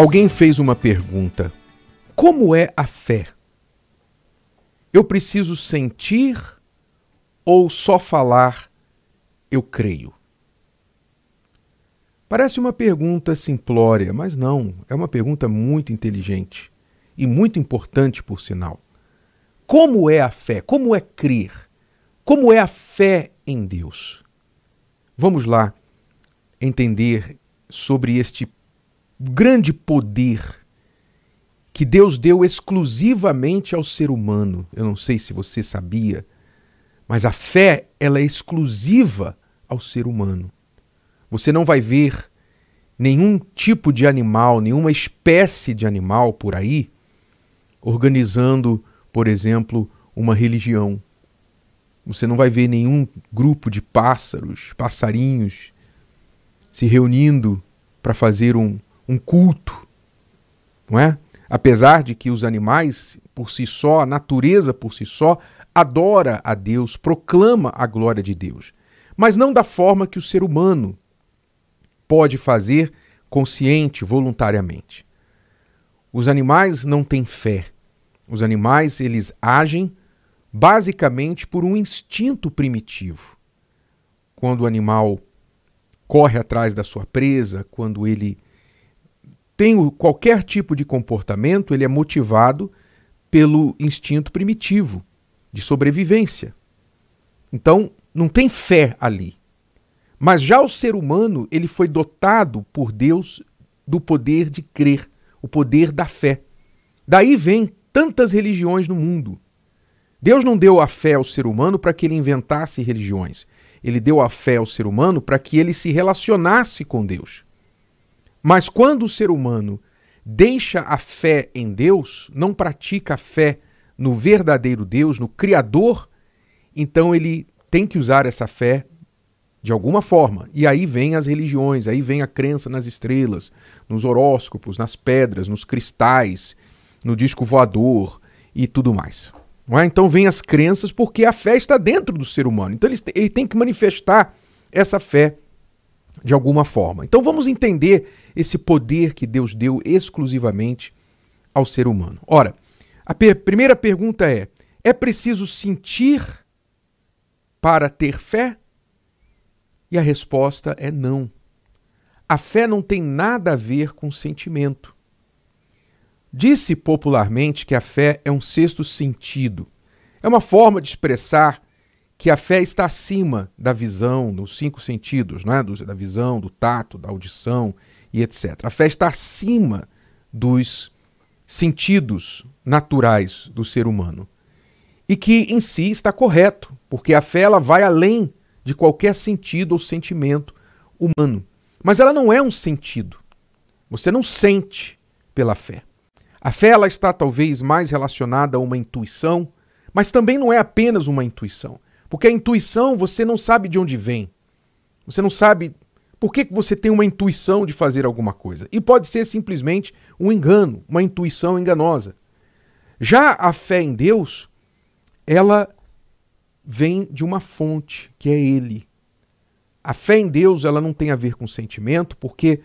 Alguém fez uma pergunta: como é a fé? Eu preciso sentir ou só falar eu creio? Parece uma pergunta simplória, mas não, é uma pergunta muito inteligente e muito importante, por sinal. Como é a fé? Como é crer? Como é a fé em Deus? Vamos lá entender sobre este grande poder que Deus deu exclusivamente ao ser humano. Eu não sei se você sabia, mas a fé ela é exclusiva ao ser humano. Você não vai ver nenhum tipo de animal, nenhuma espécie de animal por aí organizando, por exemplo, uma religião. Você não vai ver nenhum grupo de pássaros, passarinhos se reunindo para fazer um um culto, não é? Apesar de que os animais por si só, a natureza por si só, adora a Deus, proclama a glória de Deus, mas não da forma que o ser humano pode fazer consciente, voluntariamente. Os animais não têm fé. Os animais, eles agem basicamente por um instinto primitivo. Quando o animal corre atrás da sua presa, quando ele tem qualquer tipo de comportamento, ele é motivado pelo instinto primitivo de sobrevivência. Então, não tem fé ali. Mas já o ser humano, ele foi dotado por Deus do poder de crer, o poder da fé. Daí vem tantas religiões no mundo. Deus não deu a fé ao ser humano para que ele inventasse religiões. Ele deu a fé ao ser humano para que ele se relacionasse com Deus. Mas quando o ser humano deixa a fé em Deus, não pratica a fé no verdadeiro Deus, no Criador, então ele tem que usar essa fé de alguma forma. E aí vem as religiões, aí vem a crença nas estrelas, nos horóscopos, nas pedras, nos cristais, no disco voador e tudo mais. É? Então vem as crenças porque a fé está dentro do ser humano. Então ele tem que manifestar essa fé de alguma forma. Então vamos entender esse poder que Deus deu exclusivamente ao ser humano. Ora, a per primeira pergunta é: é preciso sentir para ter fé? E a resposta é não. A fé não tem nada a ver com sentimento. Disse popularmente que a fé é um sexto sentido. É uma forma de expressar que a fé está acima da visão, dos cinco sentidos, né? da visão, do tato, da audição e etc. A fé está acima dos sentidos naturais do ser humano. E que em si está correto, porque a fé ela vai além de qualquer sentido ou sentimento humano. Mas ela não é um sentido. Você não sente pela fé. A fé ela está talvez mais relacionada a uma intuição, mas também não é apenas uma intuição. Porque a intuição você não sabe de onde vem. Você não sabe por que você tem uma intuição de fazer alguma coisa. E pode ser simplesmente um engano, uma intuição enganosa. Já a fé em Deus, ela vem de uma fonte, que é Ele. A fé em Deus ela não tem a ver com sentimento, porque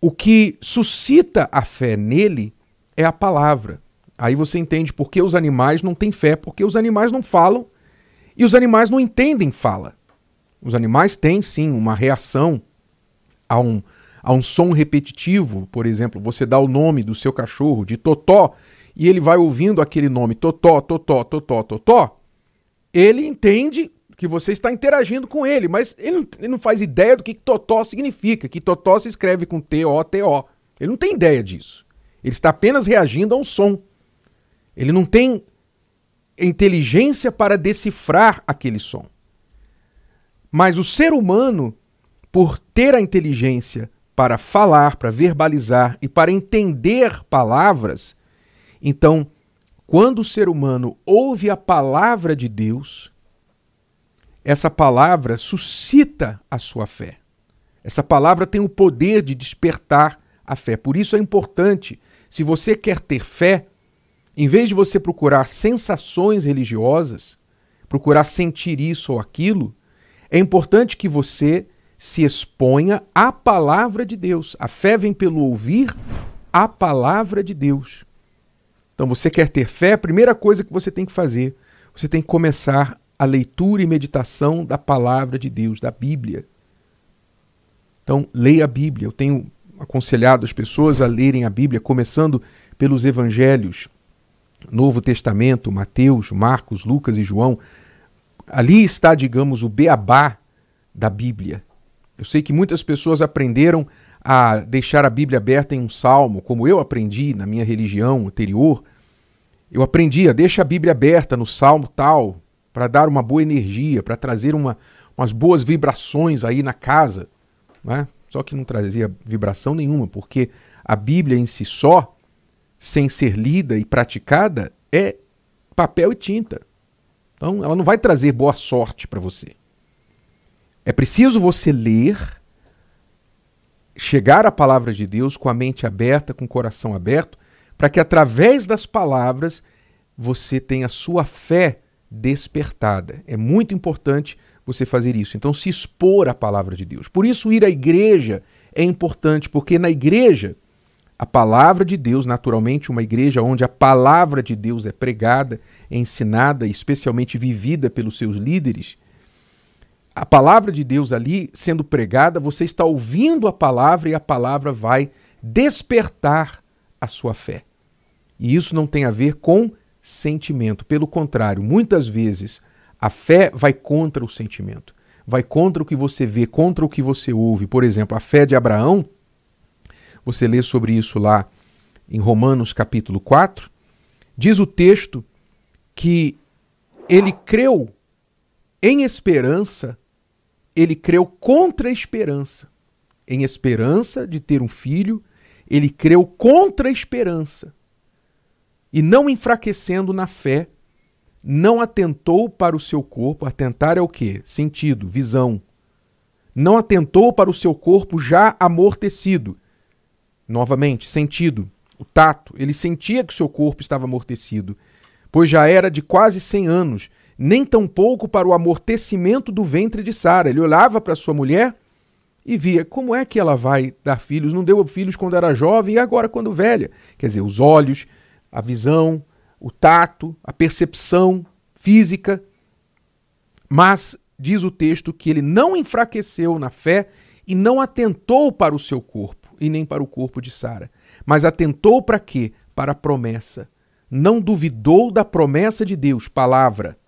o que suscita a fé nele é a palavra. Aí você entende por que os animais não têm fé, porque os animais não falam e os animais não entendem fala. Os animais têm sim uma reação a um, a um som repetitivo. Por exemplo, você dá o nome do seu cachorro de Totó e ele vai ouvindo aquele nome Totó, Totó, Totó, Totó. Ele entende que você está interagindo com ele, mas ele não, ele não faz ideia do que Totó significa, que Totó se escreve com T-O-T-O. Ele não tem ideia disso. Ele está apenas reagindo a um som. Ele não tem inteligência para decifrar aquele som. Mas o ser humano, por ter a inteligência para falar, para verbalizar e para entender palavras, então, quando o ser humano ouve a palavra de Deus, essa palavra suscita a sua fé. Essa palavra tem o poder de despertar a fé. Por isso é importante, se você quer ter fé, em vez de você procurar sensações religiosas, procurar sentir isso ou aquilo, é importante que você se exponha à palavra de Deus. A fé vem pelo ouvir a palavra de Deus. Então, você quer ter fé, a primeira coisa que você tem que fazer, você tem que começar a leitura e meditação da palavra de Deus, da Bíblia. Então, leia a Bíblia. Eu tenho aconselhado as pessoas a lerem a Bíblia, começando pelos evangelhos. Novo Testamento, Mateus, Marcos, Lucas e João, ali está, digamos, o beabá da Bíblia. Eu sei que muitas pessoas aprenderam a deixar a Bíblia aberta em um salmo, como eu aprendi na minha religião anterior. Eu aprendi a deixar a Bíblia aberta no salmo tal, para dar uma boa energia, para trazer uma, umas boas vibrações aí na casa. Né? Só que não trazia vibração nenhuma, porque a Bíblia em si só sem ser lida e praticada é papel e tinta. Então, ela não vai trazer boa sorte para você. É preciso você ler, chegar à palavra de Deus com a mente aberta, com o coração aberto, para que através das palavras você tenha sua fé despertada. É muito importante você fazer isso. Então, se expor à palavra de Deus. Por isso, ir à igreja é importante, porque na igreja a palavra de Deus, naturalmente, uma igreja onde a palavra de Deus é pregada, é ensinada, especialmente vivida pelos seus líderes. A palavra de Deus ali sendo pregada, você está ouvindo a palavra e a palavra vai despertar a sua fé. E isso não tem a ver com sentimento. Pelo contrário, muitas vezes a fé vai contra o sentimento, vai contra o que você vê, contra o que você ouve. Por exemplo, a fé de Abraão você lê sobre isso lá em Romanos capítulo 4. Diz o texto que ele creu em esperança, ele creu contra a esperança. Em esperança de ter um filho, ele creu contra a esperança. E não enfraquecendo na fé, não atentou para o seu corpo, atentar é o quê? Sentido, visão. Não atentou para o seu corpo já amortecido, Novamente, sentido, o tato. Ele sentia que o seu corpo estava amortecido, pois já era de quase 100 anos, nem tampouco para o amortecimento do ventre de Sara. Ele olhava para sua mulher e via como é que ela vai dar filhos. Não deu filhos quando era jovem e agora quando velha. Quer dizer, os olhos, a visão, o tato, a percepção física. Mas diz o texto que ele não enfraqueceu na fé e não atentou para o seu corpo e nem para o corpo de Sara. Mas atentou para quê? Para a promessa. Não duvidou da promessa de Deus, palavra.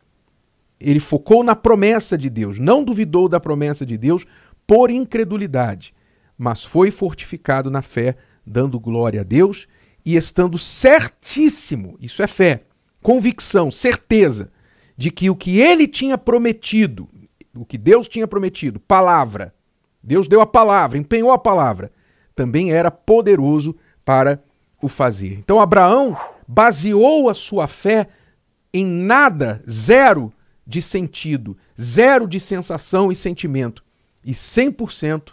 Ele focou na promessa de Deus, não duvidou da promessa de Deus por incredulidade, mas foi fortificado na fé, dando glória a Deus e estando certíssimo isso é fé, convicção, certeza de que o que ele tinha prometido, o que Deus tinha prometido, palavra, Deus deu a palavra, empenhou a palavra, também era poderoso para o fazer. Então Abraão baseou a sua fé em nada, zero de sentido, zero de sensação e sentimento e 100%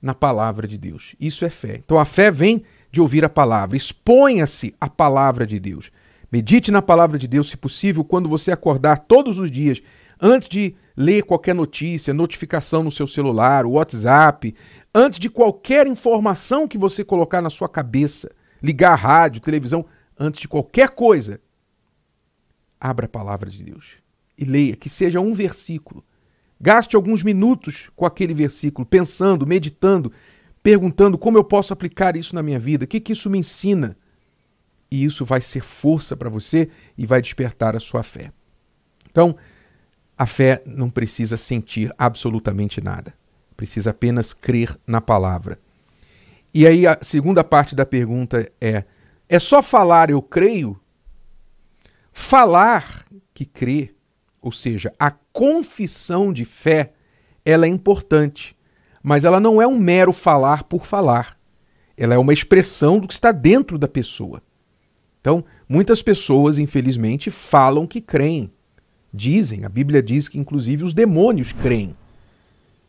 na palavra de Deus. Isso é fé. Então a fé vem de ouvir a palavra. Exponha-se à palavra de Deus. Medite na palavra de Deus, se possível, quando você acordar todos os dias antes de ler qualquer notícia, notificação no seu celular, o WhatsApp, antes de qualquer informação que você colocar na sua cabeça, ligar a rádio, televisão, antes de qualquer coisa, abra a palavra de Deus e leia, que seja um versículo. Gaste alguns minutos com aquele versículo, pensando, meditando, perguntando como eu posso aplicar isso na minha vida, o que, que isso me ensina. E isso vai ser força para você e vai despertar a sua fé. Então, a fé não precisa sentir absolutamente nada, precisa apenas crer na palavra. E aí a segunda parte da pergunta é: é só falar eu creio? Falar que crê, ou seja, a confissão de fé, ela é importante, mas ela não é um mero falar por falar. Ela é uma expressão do que está dentro da pessoa. Então, muitas pessoas, infelizmente, falam que creem, Dizem, a Bíblia diz que inclusive os demônios creem.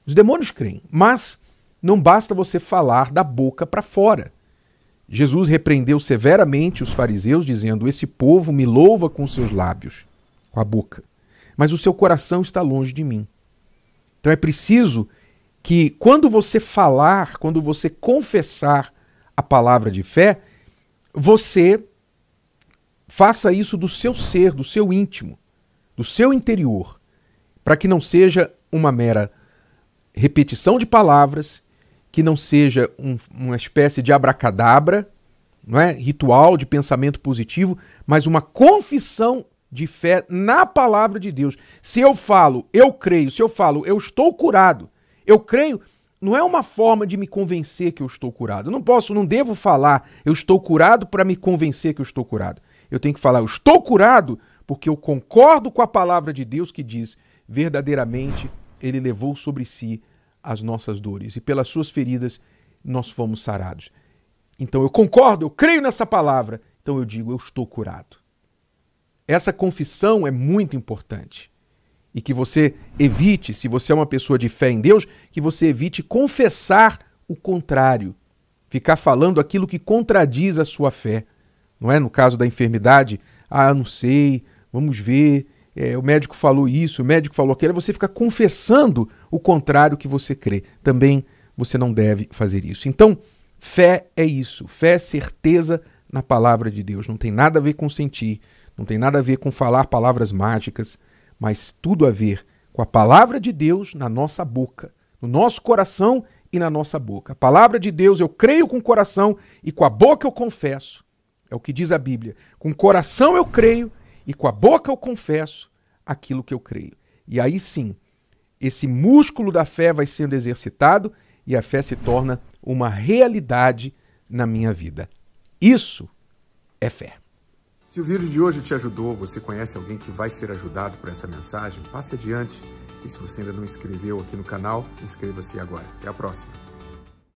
Os demônios creem, mas não basta você falar da boca para fora. Jesus repreendeu severamente os fariseus, dizendo: Esse povo me louva com seus lábios, com a boca, mas o seu coração está longe de mim. Então é preciso que, quando você falar, quando você confessar a palavra de fé, você faça isso do seu ser, do seu íntimo do seu interior, para que não seja uma mera repetição de palavras, que não seja um, uma espécie de abracadabra, não é? ritual de pensamento positivo, mas uma confissão de fé na palavra de Deus. Se eu falo, eu creio, se eu falo, eu estou curado, eu creio, não é uma forma de me convencer que eu estou curado. Eu não posso, não devo falar, eu estou curado para me convencer que eu estou curado. Eu tenho que falar, eu estou curado porque eu concordo com a palavra de Deus que diz: verdadeiramente ele levou sobre si as nossas dores e pelas suas feridas nós fomos sarados. Então eu concordo, eu creio nessa palavra, então eu digo: eu estou curado. Essa confissão é muito importante. E que você evite, se você é uma pessoa de fé em Deus, que você evite confessar o contrário, ficar falando aquilo que contradiz a sua fé. Não é no caso da enfermidade, ah, eu não sei, vamos ver, é, o médico falou isso, o médico falou aquilo, é você fica confessando o contrário que você crê. Também você não deve fazer isso. Então, fé é isso, fé é certeza na palavra de Deus. Não tem nada a ver com sentir, não tem nada a ver com falar palavras mágicas, mas tudo a ver com a palavra de Deus na nossa boca, no nosso coração e na nossa boca. A palavra de Deus eu creio com o coração e com a boca eu confesso. É o que diz a Bíblia. Com o coração eu creio e com a boca eu confesso aquilo que eu creio. E aí sim, esse músculo da fé vai sendo exercitado e a fé se torna uma realidade na minha vida. Isso é fé. Se o vídeo de hoje te ajudou, você conhece alguém que vai ser ajudado por essa mensagem, passe adiante. E se você ainda não inscreveu aqui no canal, inscreva-se agora. Até a próxima.